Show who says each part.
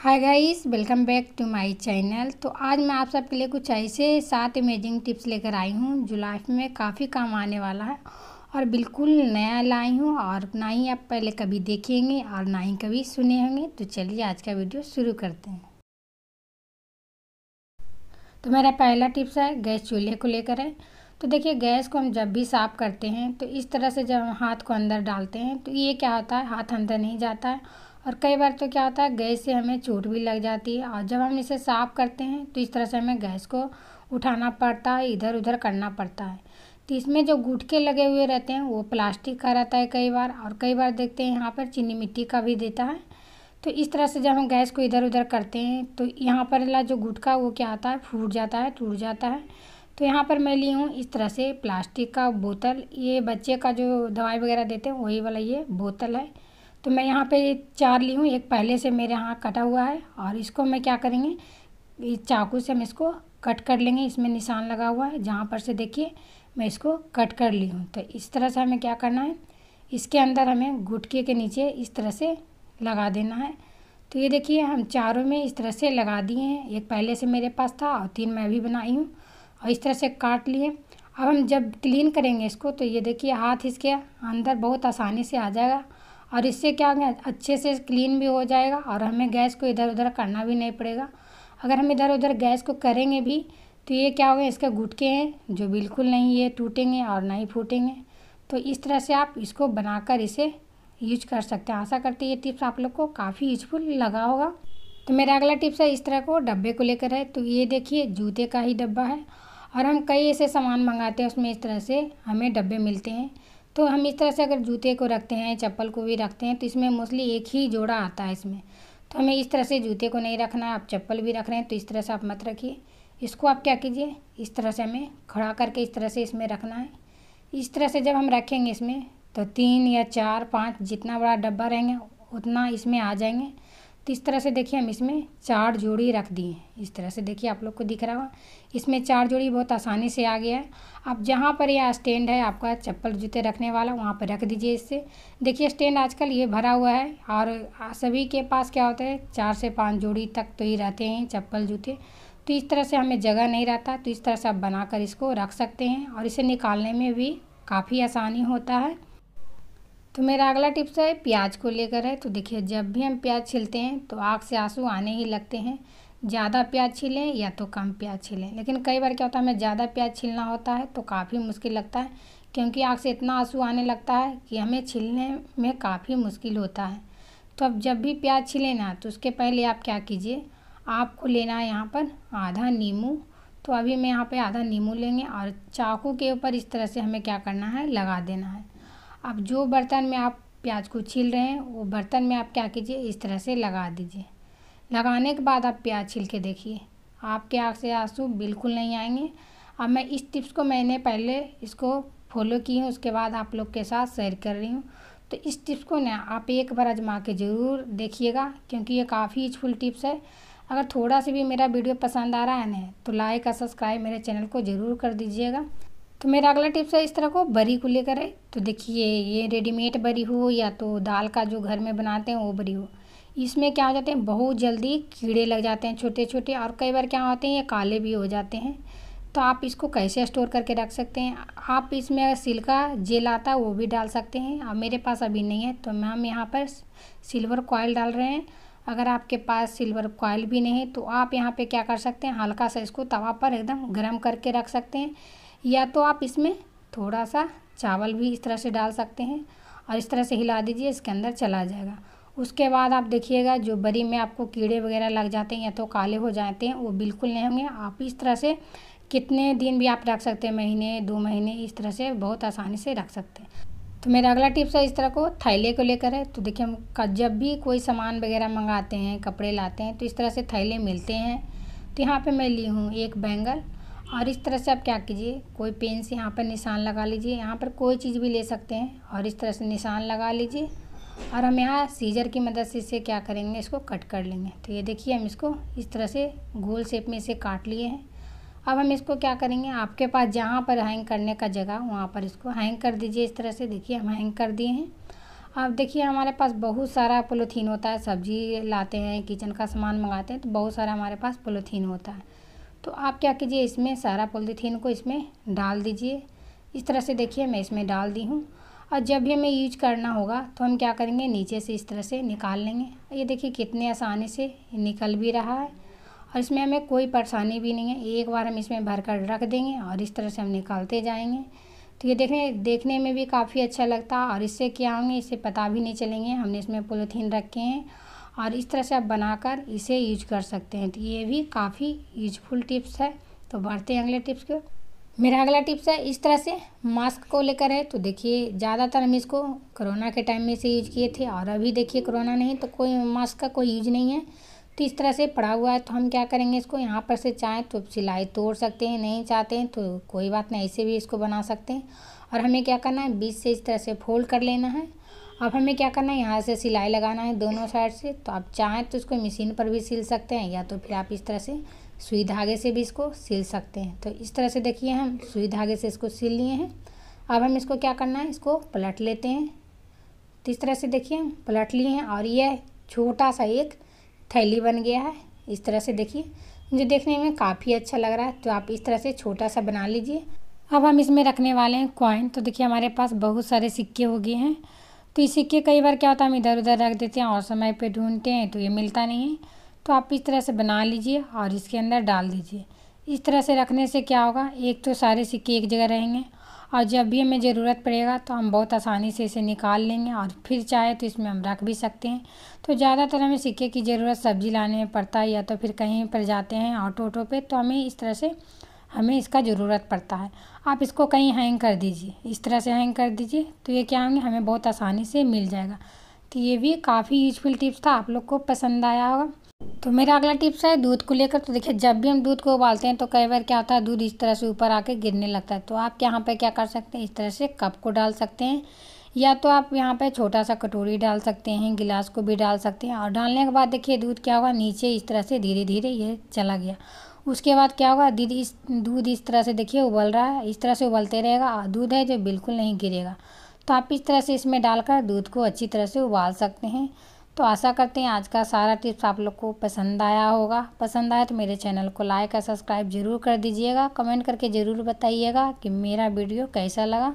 Speaker 1: hi guys welcome back to my channel तो आज मैं आप सबके लिए कुछ ऐसे सात अमेजिंग टिप्स लेकर आई हूँ जो लाइफ में काफ़ी काम आने वाला है और बिल्कुल नया लाई हूँ और ना ही आप पहले कभी देखेंगे और ना ही कभी सुने होंगे तो चलिए आज का वीडियो शुरू करते हैं तो मेरा पहला टिप्स है गैस चूल्हे को लेकर है तो देखिए गैस को हम जब भी साफ़ करते हैं तो इस तरह से जब हम हाथ को अंदर डालते हैं तो ये क्या होता है हाथ अंदर नहीं जाता है और कई बार तो क्या होता है गैस से हमें चोट भी लग जाती है और जब हम इसे साफ़ करते हैं तो इस तरह से हमें गैस को उठाना पड़ता है इधर उधर करना पड़ता है तो इसमें जो गुटके लगे हुए रहते हैं वो प्लास्टिक का रहता है कई बार और कई बार देखते हैं यहाँ पर चीनी मिट्टी का भी देता है तो इस तरह से जब हम गैस को इधर उधर करते हैं तो यहाँ पर ला जो गुटका वो क्या आता है फूट जाता है टूट जाता है तो यहाँ पर मैं ली हूँ इस तरह से प्लास्टिक का बोतल ये बच्चे का जो दवाई वगैरह देते हैं वही वाला ये बोतल है तो मैं यहाँ पे चार ली हूँ एक पहले से मेरे यहाँ कटा हुआ है और इसको मैं क्या करेंगे इस चाकू से हम इसको कट कर लेंगे इसमें निशान लगा हुआ है जहाँ पर से देखिए मैं इसको कट कर ली हूँ तो इस तरह से हमें क्या करना है इसके अंदर हमें गुटके के नीचे इस तरह से लगा देना है तो ये देखिए हम चारों में इस तरह से लगा दिए हैं एक पहले से मेरे पास था और तीन मैं भी बनाई हूँ और इस तरह से काट लिए अब हम जब क्लीन करेंगे इसको तो ये देखिए हाथ इसके अंदर बहुत आसानी से आ जाएगा और इससे क्या अच्छे से क्लीन भी हो जाएगा और हमें गैस को इधर उधर करना भी नहीं पड़ेगा अगर हम इधर उधर गैस को करेंगे भी तो ये क्या होगा इसके गुटके हैं जो बिल्कुल नहीं ये टूटेंगे और ना ही फूटेंगे तो इस तरह से आप इसको बनाकर इसे यूज कर सकते हैं आशा करते हैं ये टिप्स आप लोग को काफ़ी यूजफुल लगा होगा तो मेरा अगला टिप्स है इस तरह को डब्बे को लेकर है तो ये देखिए जूते का ही डब्बा है और हम कई ऐसे सामान मंगाते हैं उसमें इस तरह से हमें डब्बे मिलते हैं तो हम इस तरह से अगर जूते को रखते हैं चप्पल को भी रखते हैं तो इसमें मोस्टली एक ही जोड़ा आता है इसमें तो हमें इस तरह से जूते को नहीं रखना आप चप्पल भी रख रहे हैं तो इस तरह से आप मत रखिए इसको आप क्या कीजिए इस तरह से हमें खड़ा करके इस तरह से इसमें रखना है इस तरह से जब हम रखेंगे इसमें तो तीन या चार पाँच जितना बड़ा डब्बा रहेंगे उतना इसमें आ जाएंगे तो इस तरह से देखिए हम इसमें चार जोड़ी रख दिए इस तरह से देखिए आप लोग को दिख रहा होगा इसमें चार जोड़ी बहुत आसानी से आ गया है अब जहाँ पर यह स्टैंड है आपका चप्पल जूते रखने वाला वहाँ पर रख दीजिए इससे देखिए स्टैंड आजकल ये भरा हुआ है और सभी के पास क्या होता है चार से पाँच जोड़ी तक तो ही रहते हैं चप्पल जूते तो इस तरह से हमें जगह नहीं रहता तो इस तरह से आप बना इसको रख सकते हैं और इसे निकालने में भी काफ़ी आसानी होता है तो मेरा अगला टिप्स है प्याज को लेकर है तो देखिए जब भी हम प्याज छिलते हैं तो आँख से आंसू आने ही लगते हैं ज़्यादा प्याज छिलें या तो कम प्याज छिलें लेकिन कई बार क्या होता है हमें ज़्यादा प्याज छिलना होता है तो काफ़ी मुश्किल लगता है क्योंकि आँख से इतना आंसू आने लगता है कि हमें छिलने में काफ़ी मुश्किल होता है तो अब जब भी प्याज छिले ना तो उसके पहले आप क्या कीजिए आपको लेना है यहाँ पर आधा नींबू तो अभी मैं यहाँ पे आधा नींबू लेंगे और चाकू के ऊपर इस तरह से हमें क्या करना है लगा देना है अब जो बर्तन में आप प्याज को छील रहे हैं वो बर्तन में आप क्या कीजिए इस तरह से लगा दीजिए लगाने के बाद आप प्याज छील के देखिए आपके आँख से आंसू बिल्कुल नहीं आएंगे अब मैं इस टिप्स को मैंने पहले इसको फॉलो की हूँ उसके बाद आप लोग के साथ शेयर कर रही हूँ तो इस टिप्स को ना आप एक बार आजमा के ज़रूर देखिएगा क्योंकि ये काफ़ी यूजफुल टिप्स है अगर थोड़ा सा भी मेरा वीडियो पसंद आ रहा है ना तो लाइक और सब्सक्राइब मेरे चैनल को ज़रूर कर दीजिएगा तो मेरा अगला टिप्स है इस तरह को बरी को लेकर है तो देखिए ये रेडीमेड बरी हो या तो दाल का जो घर में बनाते हैं वो बरी हो इसमें क्या हो जाते हैं बहुत जल्दी कीड़े लग जाते हैं छोटे छोटे और कई बार क्या होते हैं ये काले भी हो जाते हैं तो आप इसको कैसे स्टोर करके रख सकते हैं आप इसमें अगर सिल्का जेल आता है वो भी डाल सकते हैं अब मेरे पास अभी नहीं है तो हम यहाँ पर सिल्वर कॉयल डाल रहे हैं अगर आपके पास सिल्वर कॉयल भी नहीं है तो आप यहाँ पे क्या कर सकते हैं हल्का सा इसको तवा पर एकदम गर्म करके रख सकते हैं या तो आप इसमें थोड़ा सा चावल भी इस तरह से डाल सकते हैं और इस तरह से हिला दीजिए इसके अंदर चला जाएगा उसके बाद आप देखिएगा जो बरी में आपको कीड़े वगैरह लग जाते हैं या तो काले हो जाते हैं वो बिल्कुल नहीं होंगे आप इस तरह से कितने दिन भी आप रख सकते हैं महीने दो महीने इस तरह से बहुत आसानी से रख सकते हैं तो मेरा अगला टिप्स है इस तरह को थैले को लेकर है तो देखिए हम जब भी कोई सामान वगैरह मंगाते हैं कपड़े लाते हैं तो इस तरह से थैले मिलते हैं तो यहाँ पे मैं ली हूँ एक बैंगल और इस तरह से आप क्या कीजिए कोई पेन से यहाँ पर निशान लगा लीजिए यहाँ पर कोई चीज़ भी ले सकते हैं और इस तरह से निशान लगा लीजिए और हम यहाँ सीजर की मदद से इसे क्या करेंगे इसको कट कर लेंगे तो ये देखिए हम इसको इस तरह से गोल शेप में इसे काट लिए हैं अब हम इसको क्या करेंगे आपके पास जहाँ पर हैंग करने का जगह वहाँ पर इसको हैंग कर दीजिए इस तरह से देखिए हम हैंग कर दिए हैं अब देखिए हमारे पास बहुत सारा पोलोथीन होता है सब्जी लाते हैं किचन का सामान मंगाते हैं तो बहुत सारा हमारे पास पोलोथीन होता है तो आप क्या कीजिए इसमें सारा पॉलीथीन को इसमें डाल दीजिए इस तरह से देखिए मैं इसमें डाल दी हूँ और जब भी हमें यूज करना होगा तो हम क्या करेंगे नीचे से इस तरह से निकाल लेंगे ये देखिए कितने आसानी से निकल भी रहा है और इसमें हमें कोई परेशानी भी नहीं है एक बार हम इसमें भर कर रख देंगे और इस तरह से हम निकालते जाएंगे तो ये देखने देखने में भी काफ़ी अच्छा लगता और इससे क्या होंगे इससे पता भी नहीं चलेंगे हमने इसमें पोलोथीन रखे हैं और इस तरह से आप बनाकर इसे यूज कर सकते हैं तो ये भी काफ़ी यूजफुल टिप्स है तो बढ़ते हैं अगले टिप्स को मेरा अगला टिप्स है इस तरह से मास्क को लेकर है तो देखिए ज़्यादातर हम इसको कोरोना के टाइम में से यूज किए थे और अभी देखिए कोरोना नहीं तो कोई मास्क का कोई यूज नहीं है तो इस तरह से पड़ा हुआ है तो हम क्या करेंगे इसको यहाँ पर से चाहें तो सिलाई तोड़ सकते हैं नहीं चाहते हैं तो कोई बात नहीं ऐसे भी इसको बना सकते हैं और हमें क्या करना है बीच से इस तरह से फोल्ड कर लेना है अब हमें क्या करना है यहाँ से सिलाई लगाना है दोनों साइड से तो आप चाहें तो इसको मशीन पर भी सिल सकते हैं या तो फिर आप इस तरह से सुई धागे से भी इसको सिल सकते हैं तो इस तरह से देखिए हम सुई धागे से इसको सिल लिए हैं अब हम इसको क्या करना है इसको पलट लेते हैं तो इस तरह से देखिए हम पलट लिए हैं और यह छोटा सा एक थैली बन गया है इस तरह से देखिए मुझे देखने में काफ़ी अच्छा लग रहा है तो आप इस तरह से छोटा सा बना लीजिए अब हम इसमें रखने वाले हैं कॉइन तो देखिए हमारे पास बहुत सारे सिक्के हो गए हैं तो ये सिक्के कई बार क्या होता है हम इधर उधर रख देते हैं और समय पे ढूंढते हैं तो ये मिलता नहीं है तो आप इस तरह से बना लीजिए और इसके अंदर डाल दीजिए इस तरह से रखने से क्या होगा एक तो सारे सिक्के एक जगह रहेंगे और जब भी हमें ज़रूरत पड़ेगा तो हम बहुत आसानी से इसे निकाल लेंगे और फिर चाहे तो इसमें हम रख भी सकते हैं तो ज़्यादातर हमें सिक्के की ज़रूरत सब्ज़ी लाने में पड़ता है या तो फिर कहीं पर जाते हैं ऑटो ऑटो पे तो हमें इस तरह से हमें इसका ज़रूरत पड़ता है आप इसको कहीं हैंग कर दीजिए इस तरह से हैंग कर दीजिए तो ये क्या होंगे हमें बहुत आसानी से मिल जाएगा तो ये भी काफ़ी यूजफुल टिप्स था आप लोग को पसंद आया होगा तो मेरा अगला टिप्स है दूध को लेकर तो देखिए जब भी हम दूध को उबालते हैं तो कई बार क्या होता है दूध इस तरह से ऊपर आके गिरने लगता है तो आप यहाँ पे क्या कर सकते हैं इस तरह से कप को डाल सकते हैं या तो आप यहाँ पे छोटा सा कटोरी डाल सकते हैं गिलास को भी डाल सकते हैं और डालने के बाद देखिए दूध क्या होगा नीचे इस तरह से धीरे धीरे ये चला गया उसके बाद क्या होगा दीद इस दूध इस तरह से देखिए उबल रहा है इस तरह से उबलते रहेगा और दूध है जो बिल्कुल नहीं गिरेगा तो आप इस तरह से इसमें डालकर दूध को अच्छी तरह से उबाल सकते हैं तो आशा करते हैं आज का सारा टिप्स आप लोग को पसंद आया होगा पसंद आया तो मेरे चैनल को लाइक और सब्सक्राइब जरूर कर दीजिएगा कमेंट करके ज़रूर बताइएगा कि मेरा वीडियो कैसा लगा